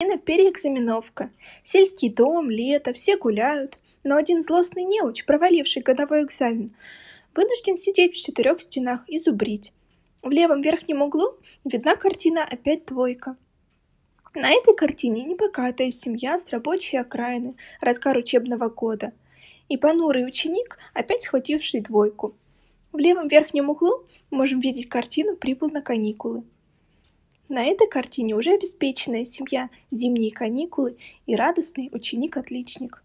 И на переэкзаменовка. Сельский дом, лето, все гуляют, но один злостный неуч, проваливший годовой экзамен, вынужден сидеть в четырех стенах и зубрить. В левом верхнем углу видна картина «Опять двойка». На этой картине непокатая семья с рабочей окраины, разгар учебного года, и понурый ученик, опять схвативший двойку. В левом верхнем углу можем видеть картину «Прибыл на каникулы». На этой картине уже обеспеченная семья, зимние каникулы и радостный ученик-отличник.